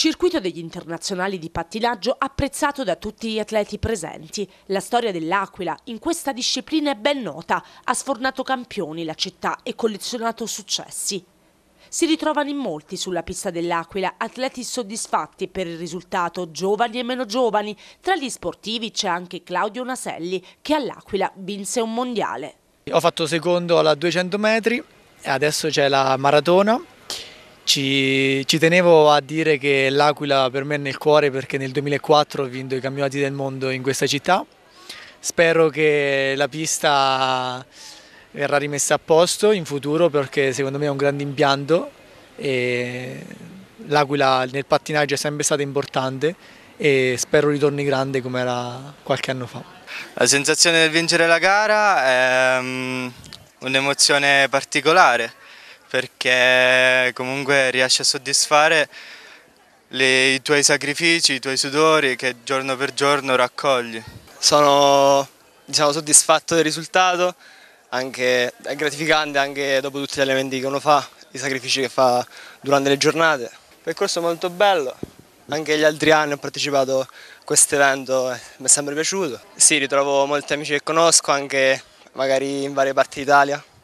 Circuito degli internazionali di pattinaggio apprezzato da tutti gli atleti presenti. La storia dell'Aquila in questa disciplina è ben nota, ha sfornato campioni la città e collezionato successi. Si ritrovano in molti sulla pista dell'Aquila atleti soddisfatti per il risultato, giovani e meno giovani. Tra gli sportivi c'è anche Claudio Naselli che all'Aquila vinse un mondiale. Ho fatto secondo alla 200 metri, e adesso c'è la maratona ci, ci, tenevo a dire che l'Aquila per me è nel cuore perché nel 2004 ho vinto i campionati del mondo in questa città. Spero che la pista verrà rimessa a posto in futuro perché secondo me è un grande impianto e l'Aquila nel pattinaggio è sempre stata importante e spero ritorni grande come era qualche anno fa. La sensazione del vincere la gara è mm, un'emozione particolare perché comunque riesci a soddisfare le, i tuoi sacrifici, i tuoi sudori che giorno per giorno raccogli. Sono diciamo, soddisfatto del risultato, anche, è gratificante anche dopo tutti gli allenamenti che uno fa, i sacrifici che fa durante le giornate. Il percorso è molto bello, anche gli altri anni ho partecipato a questo evento e mi è sempre piaciuto. Sì, ritrovo molti amici che conosco anche magari in varie parti d'Italia.